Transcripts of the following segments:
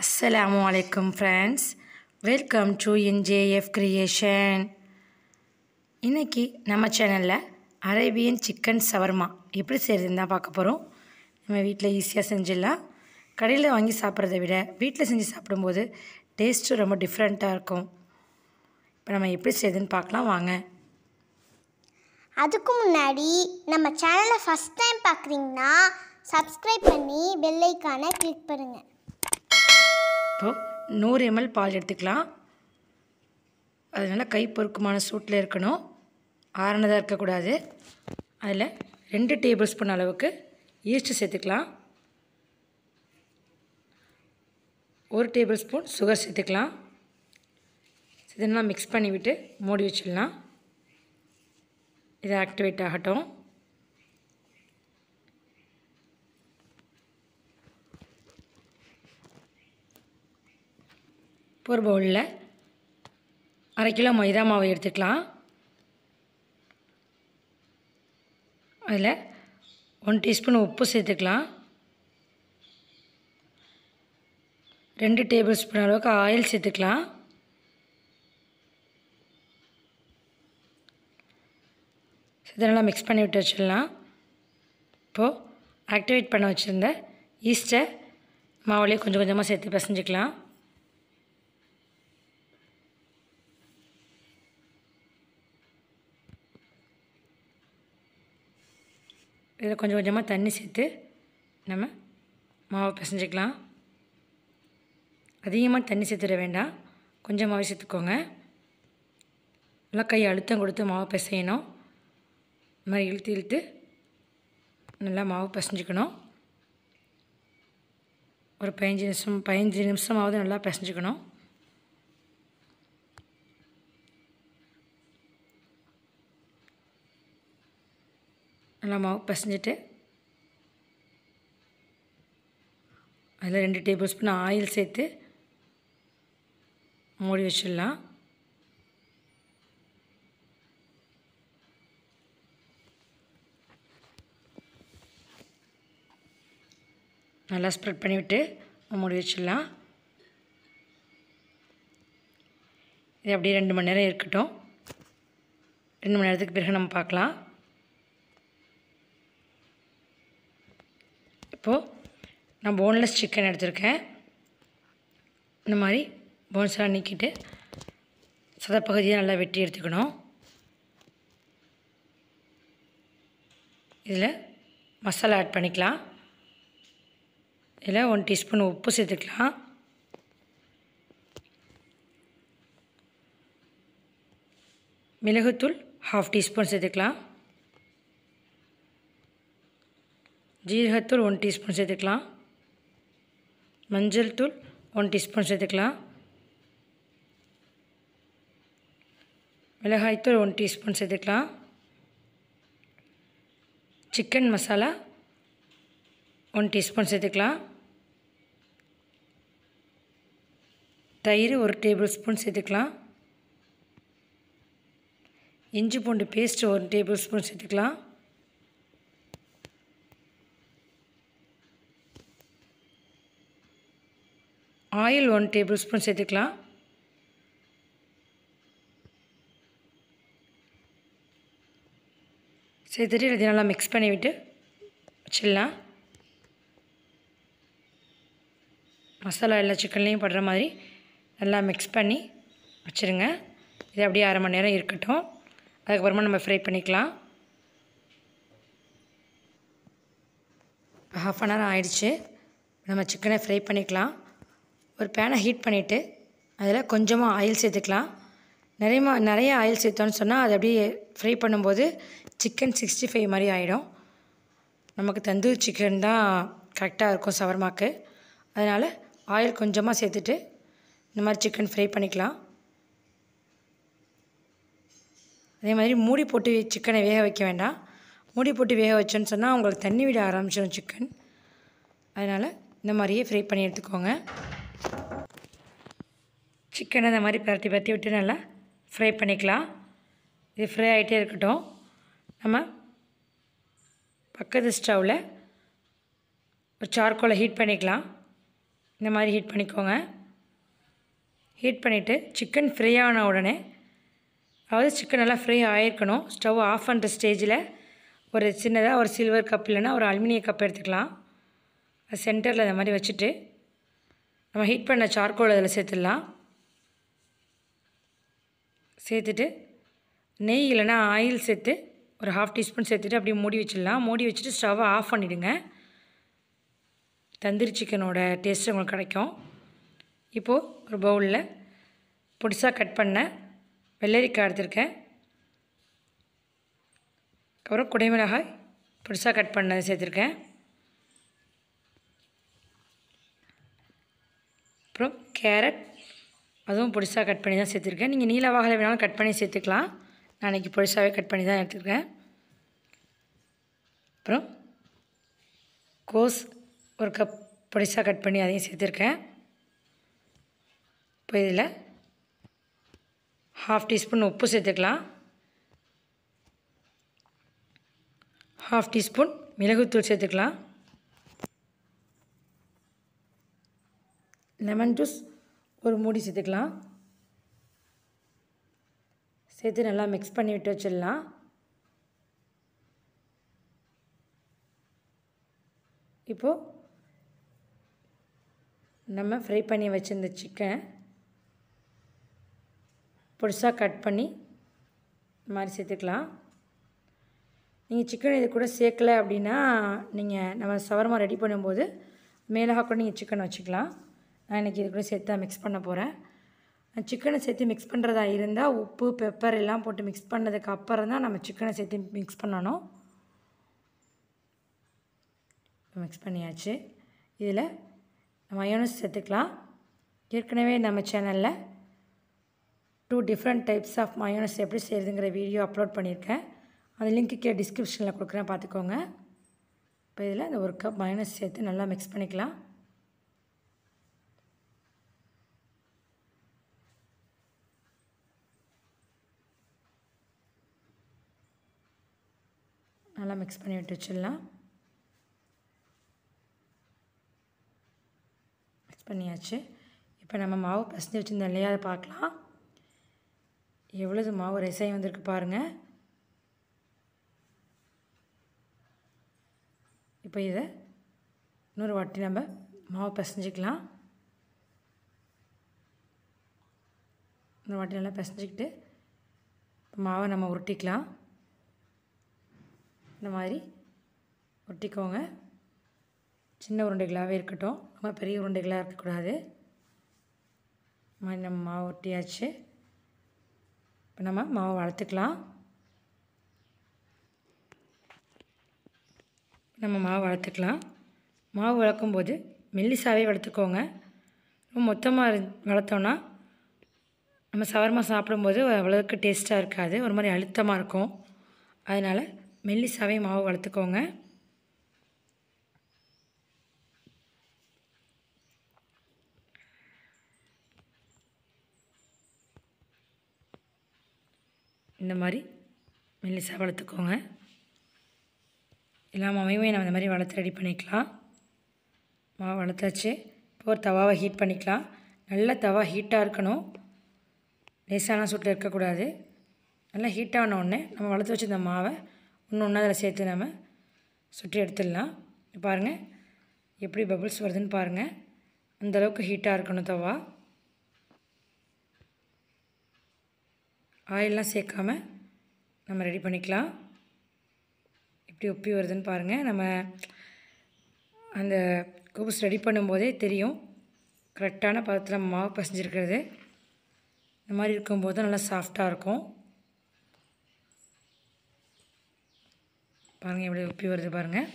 அஸ்ஸலாமு அலைக்கும் friends welcome to NJF creation இன்றைக்கி நம்ம சேனலில் அரேபியன் சிக்கன் சவர்மா எப்படி செய்கிறதுன்னு தான் பார்க்க போகிறோம் நம்ம வீட்டில் ஈஸியாக செஞ்சிடலாம் கடையில் வாங்கி சாப்பிட்றத விட வீட்டில் செஞ்சு சாப்பிடும்போது டேஸ்ட்டு ரொம்ப டிஃப்ரெண்ட்டாக இருக்கும் இப்போ நம்ம எப்படி செய்யுதுன்னு பார்க்கலாம் வாங்க அதுக்கு முன்னாடி நம்ம சேனலை ஃபஸ்ட் டைம் பார்க்குறீங்கன்னா சப்ஸ்கிரைப் பண்ணி பெல்லைக்கான கிளிக் பண்ணுங்கள் இப்போது நூறு எம்எல் பால் எடுத்துக்கலாம் அதனால் கை பொறுக்குமான சூட்டில் இருக்கணும் ஆரணதாக இருக்கக்கூடாது அதில் ரெண்டு டேபிள் ஸ்பூன் அளவுக்கு ஈஸ்ட்டு சேர்த்துக்கலாம் ஒரு டேபிள் ஸ்பூன் சுகர் சேர்த்துக்கலாம் இதெல்லாம் மிக்ஸ் பண்ணிவிட்டு மூடி வச்சிடலாம் இது ஆக்டிவேட் ஆகட்டும் ஒரு பவுலில் அரை கிலோ மைதா மாவை எடுத்துக்கலாம் அதில் ஒன் டீஸ்பூன் உப்பு சேர்த்துக்கலாம் ரெண்டு டேபிள் ஸ்பூன் அளவுக்கு ஆயில் சேர்த்துக்கலாம் இதெல்லாம் மிக்ஸ் பண்ணி விட்டு வச்சிடலாம் இப்போது ஆக்டிவேட் பண்ண வச்சுருந்த ஈஸ்டை மாவுலேயே கொஞ்சம் கொஞ்சமாக சேர்த்து பிசைஞ்சிக்கலாம் இதில் கொஞ்சம் கொஞ்சமாக தண்ணி சேர்த்து நம்ம மாவை பிசைஞ்சிக்கலாம் அதிகமாக தண்ணி சேர்த்துட வேண்டாம் கொஞ்சமாகவே சேர்த்துக்கோங்க நல்லா கை அழுத்தம் கொடுத்து மாவை பிசையணும் இந்த மாதிரி இழுத்து இழுத்து நல்லா மாவு பிசைஞ்சிக்கணும் ஒரு பதினஞ்சு நிமிஷம் பதினஞ்சு நிமிஷமாவது நல்லா பிசைஞ்சிக்கணும் நல்லா மாவு பசைஞ்சிட்டு அதில் ரெண்டு டேபிள் ஸ்பூன் ஆயில் சேர்த்து மூடி வச்சிடலாம் நல்லா ஸ்ப்ரெட் பண்ணிவிட்டு மூடி வச்சிடலாம் இது அப்படியே ரெண்டு மணி நேரம் இருக்கட்டும் ரெண்டு மணி நேரத்துக்கு பிறகு நம்ம பார்க்கலாம் இப்போது நான் போன்லெஸ் சிக்கன் எடுத்திருக்கேன் இந்த மாதிரி போன்ஸ்லாம் நீக்கிட்டு சதப்பகுதியை நல்லா வெட்டி எடுத்துக்கணும் இதில் மசாலா ஆட் பண்ணிக்கலாம் இதில் ஒன் டீஸ்பூன் உப்பு சேர்த்துக்கலாம் மிளகுத்தூள் ஹாஃப் டீஸ்பூன் சேர்த்துக்கலாம் ஜீரகத்தூள் ஒன் டீஸ்பூன் சேர்த்துக்கலாம் மஞ்சள் தூள் ஒன் டீஸ்பூன் சேர்த்துக்கலாம் மிளகாய்த்தூள் ஒன் டீஸ்பூன் சேர்த்துக்கலாம் சிக்கன் மசாலா ஒன் டீஸ்பூன் சேர்த்துக்கலாம் தயிர் ஒரு டேபிள் ஸ்பூன் சேர்த்துக்கலாம் இஞ்சி பூண்டு பேஸ்ட்டு ஒரு டேபிள் ஸ்பூன் சேர்த்துக்கலாம் ஆயில் ஒன் டேபிள் ஸ்பூன் சேர்த்துக்கலாம் சேர்த்துட்டு இது நல்லா மிக்ஸ் பண்ணிவிட்டு வச்சிடலாம் மசாலா எல்லா சிக்கன்லேயும் படுற மாதிரி நல்லா மிக்ஸ் பண்ணி வச்சுருங்க இது அப்படியே அரை மணி நேரம் இருக்கட்டும் அதுக்கப்புறமா நம்ம ஃப்ரை பண்ணிக்கலாம் ஹாஃப் அன் ஹவர் ஆயிடுச்சு நம்ம சிக்கனை ஃப்ரை பண்ணிக்கலாம் ஒரு பேனை ஹீட் பண்ணிவிட்டு அதில் கொஞ்சமாக ஆயில் சேர்த்துக்கலாம் நிறைய நிறைய ஆயில் சேர்த்தோன்னு சொன்னால் அது அப்படியே ஃப்ரை பண்ணும்போது சிக்கன் சிக்ஸ்டி ஃபைவ் மாதிரி ஆகிடும் நமக்கு தந்தூரி சிக்கன் தான் கரெக்டாக இருக்கும் சவர்மாக்கு அதனால் ஆயில் கொஞ்சமாக சேர்த்துட்டு இந்த மாதிரி சிக்கன் ஃப்ரை பண்ணிக்கலாம் அதே மாதிரி மூடி போட்டு சிக்கனை வேக வைக்க வேண்டாம் மூடி போட்டு வேக வச்சோன்னு சொன்னால் உங்களுக்கு தண்ணி விட ஆரம்பிச்சிடும் சிக்கன் அதனால் இந்த மாதிரியே ஃப்ரை பண்ணி எடுத்துக்கோங்க சிக்கன் அந்த மாதிரி பரட்டி பரட்டி விட்டு நல்லா ஃப்ரை பண்ணிக்கலாம் இது ஃப்ரை ஆகிட்டே இருக்கட்டும் நம்ம பக்கத்து ஸ்டவ்வில் ஒரு சார்கோலை ஹீட் பண்ணிக்கலாம் இந்த மாதிரி ஹீட் பண்ணிக்கோங்க ஹீட் பண்ணிவிட்டு சிக்கன் ஃப்ரை ஆன உடனே அதாவது சிக்கன் நல்லா ஃப்ரை ஆகிருக்கணும் ஸ்டவ் ஆஃப் பண்ணுற ஸ்டேஜில் ஒரு சின்னதாக ஒரு சில்வர் கப் இல்லைன்னா ஒரு அலுமினிய கப் எடுத்துக்கலாம் அது சென்டரில் இந்த மாதிரி வச்சுட்டு நம்ம ஹீட் பண்ண சார்கோல் அதில் சேர்த்துடலாம் சேர்த்துட்டு நெய் இல்லைனா ஆயில் சேர்த்து ஒரு ஹாஃப் டீஸ்பூன் சேர்த்துட்டு அப்படியே மூடி வச்சிடலாம் மூடி வச்சுட்டு ஸ்டவ்வை ஆஃப் பண்ணிவிடுங்க தந்திரி சிக்கனோட டேஸ்ட்டு உங்களுக்கு கிடைக்கும் இப்போது ஒரு பவுலில் புதுசாக கட் பண்ண வெள்ளரிக்காய் எடுத்திருக்கேன் அப்புறம் குடைமிளகாய் புதுசாக கட் பண்ண சேர்த்துருக்கேன் அப்புறம் கேரட் அதுவும் பொடிசாக கட் பண்ணி தான் சேர்த்துருக்கேன் நீங்கள் நீல வாகலை வேணாலும் கட் பண்ணி சேர்த்துக்கலாம் நான் இன்றைக்கி பொடிசாகவே கட் பண்ணி தான் எடுத்துருக்கேன் அப்புறம் கோஸ் ஒரு கப் பொடிசாக கட் பண்ணி அதையும் சேர்த்துருக்கேன் இப்போ இதில் ஹாஃப் டீஸ்பூன் உப்பு சேர்த்துக்கலாம் ஹாஃப் டீஸ்பூன் மிளகுத்தூள் சேர்த்துக்கலாம் லெமன் ஜூஸ் ஒரு மூடி சேர்த்துக்கலாம் சேர்த்து நல்லா மிக்ஸ் பண்ணி விட்டு வச்சிடலாம் இப்போது நம்ம ஃப்ரை பண்ணி வச்சுருந்த சிக்கன் பொடிசாக கட் பண்ணி இந்த மாதிரி சேர்த்துக்கலாம் நீங்கள் சிக்கன் இது கூட சேர்க்கலை அப்படின்னா நீங்கள் நம்ம சவரமாக ரெடி பண்ணும்போது மேலாக கூட நீங்கள் சிக்கன் வச்சுக்கலாம் நான் இன்றைக்கி இது கூட சேர்த்து தான் மிக்ஸ் பண்ண போகிறேன் சிக்கனை சேர்த்து மிக்ஸ் பண்ணுறதா இருந்தால் உப்பு பெப்பர் எல்லாம் போட்டு மிக்ஸ் பண்ணதுக்கு அப்புறம் தான் நம்ம சிக்கனை சேர்த்து மிக்ஸ் பண்ணணும் மிக்ஸ் பண்ணியாச்சு இதில் மயோனஸ் சேர்த்துக்கலாம் ஏற்கனவே நம்ம சேனலில் two different types of mayonnaise எப்படி செய்கிறதுங்கிற வீடியோ அப்லோட் பண்ணியிருக்கேன் அந்த லிங்க்கு கே டிஸ்கிரிப்ஷனில் கொடுக்குறேன் பார்த்துக்கோங்க இப்போ இதில் அந்த ஒரு கப் மயோனஸ் சேர்த்து நல்லா மிக்ஸ் பண்ணிக்கலாம் நல்லா மிக்ஸ் பண்ணி விட்டு வச்சிடலாம் மிக்ஸ் பண்ணியாச்சு இப்போ நம்ம மாவு பசஞ்சு வச்சுருந்தோம் இல்லையா அதை பார்க்கலாம் எவ்வளோது மாவு ரசாயம் வந்திருக்கு பாருங்கள் இப்போ இதை இன்னொரு வாட்டி நம்ம மாவு பசஞ்சிக்கலாம் இன்னொரு வாட்டி நல்லா பசஞ்சிக்கிட்டு மாவை நம்ம உருட்டிக்கலாம் இந்த மாதிரி ஒட்டிக்கோங்க சின்ன உருண்டைகளாகவே இருக்கட்டும் ரொம்ப பெரிய உருண்டைகளாக இருக்கக்கூடாது மாதிரி நம்ம மாவு ஒட்டியாச்சு இப்போ நம்ம மாவு வளர்த்துக்கலாம் நம்ம மாவு வளர்த்துக்கலாம் மாவு வளர்க்கும்போது மெல்லிசாவே வளர்த்துக்கோங்க ரொம்ப மொத்தமாக வளர்த்தோன்னா நம்ம சவர்மா சாப்பிடும்போது அவ்வளோக்கு டேஸ்ட்டாக இருக்காது ஒரு மாதிரி அழுத்தமாக இருக்கும் அதனால் மெல்லிசாவே மாவு வளர்த்துக்கோங்க இந்த மாதிரி மெல்லிசா வளர்த்துக்கோங்க எல்லா மாவையுமே நம்ம இந்த மாதிரி வளர்த்து ரெடி பண்ணிக்கலாம் மாவு வளர்த்தாச்சு இப்போ ஒரு தவாவை ஹீட் பண்ணிக்கலாம் நல்லா தவா ஹீட்டாக இருக்கணும் லேசான சுட்டு இருக்கக்கூடாது நல்லா ஹீட்டான உடனே நம்ம வளர்த்து வச்சுருந்த மாவை இன்னும் ஒன்றா அதில் சேர்த்து நம்ம சுற்றி எடுத்துடலாம் பாருங்கள் எப்படி பபுள்ஸ் வருதுன்னு பாருங்கள் அந்தளவுக்கு ஹீட்டாக இருக்கணும் தவா ஆயிலெலாம் சேர்க்காம நம்ம ரெடி பண்ணிக்கலாம் எப்படி ஒப்பி வருதுன்னு பாருங்கள் நம்ம அந்த கோபுஸ் ரெடி பண்ணும்போதே தெரியும் கரெக்டான பதத்தில் மாவு பசஞ்சிருக்கிறது இந்த மாதிரி இருக்கும்போது நல்லா சாஃப்டாக இருக்கும் பாருங்கள் எப்படி உப்பி வருது பாருங்கள்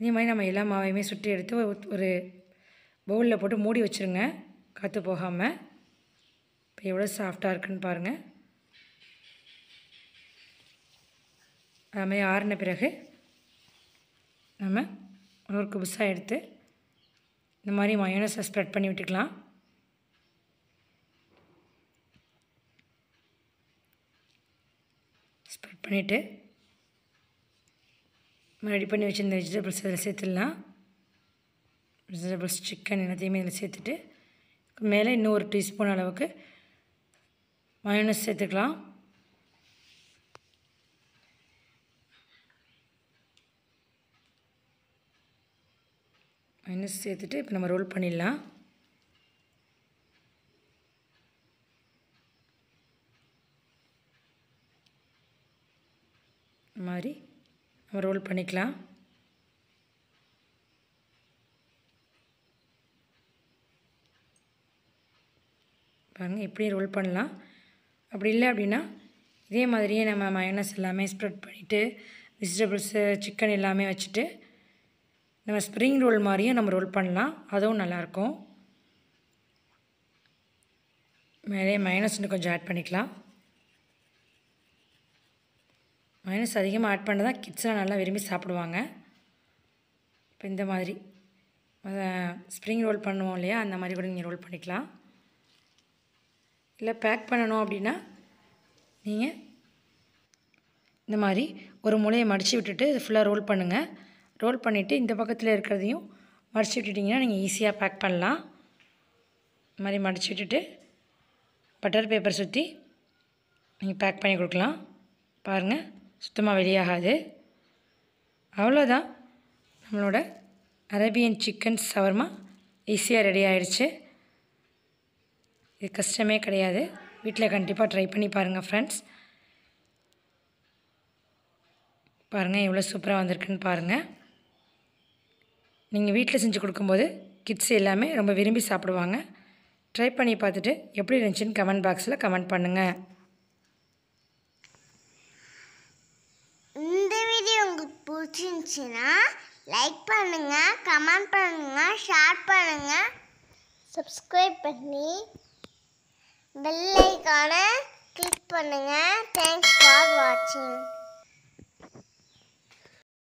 இதே மாதிரி நம்ம எல்லா மாவையுமே சுற்றி எடுத்து ஒரு பவுலில் போட்டு மூடி வச்சுருங்க காற்று போகாமல் இப்போ எவ்வளோ சாஃப்டாக இருக்குன்னு பாருங்கள் அது மாதிரி ஆறின பிறகு நம்ம ஒரு குபுசாக எடுத்து இந்த மாதிரி மயோனஸை ஸ்ப்ரெட் பண்ணி விட்டுக்கலாம் பண்ணிவிட்டு ரெடி பண்ணி வச்சுருந்த வெஜிடபிள்ஸ் இதில் சேர்த்துடலாம் வெஜிடபிள்ஸ் சிக்கன் எல்லாத்தையுமே இதில் சேர்த்துட்டு மேலே இன்னும் ஒரு டீஸ்பூன் அளவுக்கு மயோனஸ் சேர்த்துக்கலாம் மயோனஸ் சேர்த்துட்டு இப்போ நம்ம ரோல் பண்ணிடலாம் மாதிரி நம்ம ரோல் பண்ணிக்கலாம் பாருங்கள் இப்படியே ரோல் பண்ணலாம் அப்படி இல்லை அப்படின்னா இதே மாதிரியே நம்ம மயனஸ் எல்லாமே ஸ்ப்ரெட் பண்ணிவிட்டு வெஜிடபிள்ஸு சிக்கன் எல்லாமே வச்சுட்டு நம்ம ஸ்ப்ரிங் ரோல் மாதிரியும் நம்ம ரோல் பண்ணலாம் அதுவும் நல்லாயிருக்கும் மேலே மயனஸ் கொஞ்சம் ஆட் பண்ணிக்கலாம் மைனஸ் அதிகமாக ஆட் பண்ண தான் கிட்ஸ்லாம் நல்லா விரும்பி சாப்பிடுவாங்க இப்போ இந்த மாதிரி ஸ்ப்ரிங் ரோல் பண்ணுவோம் இல்லையா அந்த மாதிரி கூட நீங்கள் ரோல் பண்ணிக்கலாம் இல்லை பேக் பண்ணணும் அப்படின்னா நீங்கள் இந்த மாதிரி ஒரு முளையை மடித்து விட்டுட்டு இது ஃபுல்லாக ரோல் பண்ணுங்கள் ரோல் பண்ணிவிட்டு இந்த பக்கத்தில் இருக்கிறதையும் மடித்து விட்டுட்டிங்கன்னா நீங்கள் ஈஸியாக பேக் பண்ணலாம் இந்த மாதிரி மடித்து விட்டுட்டு பட்டர் பேப்பர் சுற்றி நீங்கள் பேக் பண்ணி கொடுக்கலாம் பாருங்கள் சுத்தமாக வெளியாகாது அவ்வளோதான் நம்மளோட அரேபியன் சிக்கன் சவர்மா ஈஸியாக ரெடி ஆகிடுச்சு இது கஷ்டமே கிடையாது வீட்டில் கண்டிப்பாக ட்ரை பண்ணி பாருங்கள் ஃப்ரெண்ட்ஸ் பாருங்கள் எவ்வளோ சூப்பராக வந்திருக்குன்னு பாருங்கள் நீங்கள் வீட்டில் செஞ்சு கொடுக்கும்போது கிட்ஸ் எல்லாமே ரொம்ப விரும்பி சாப்பிடுவாங்க ட்ரை பண்ணி பார்த்துட்டு எப்படி இருந்துச்சுன்னு கமெண்ட் பாக்ஸில் கமெண்ட் பண்ணுங்கள் பிடிச்சிருந்துச்சுன்னா லைக் பண்ணுங்கள் கமெண்ட் பண்ணுங்கள் ஷேர் பண்ணுங்கள் சப்ஸ்கிரைப் பண்ணி பெல்லைக்கான கிளிக் பண்ணுங்கள் தேங்க்ஸ் ஃபார் வாட்சிங்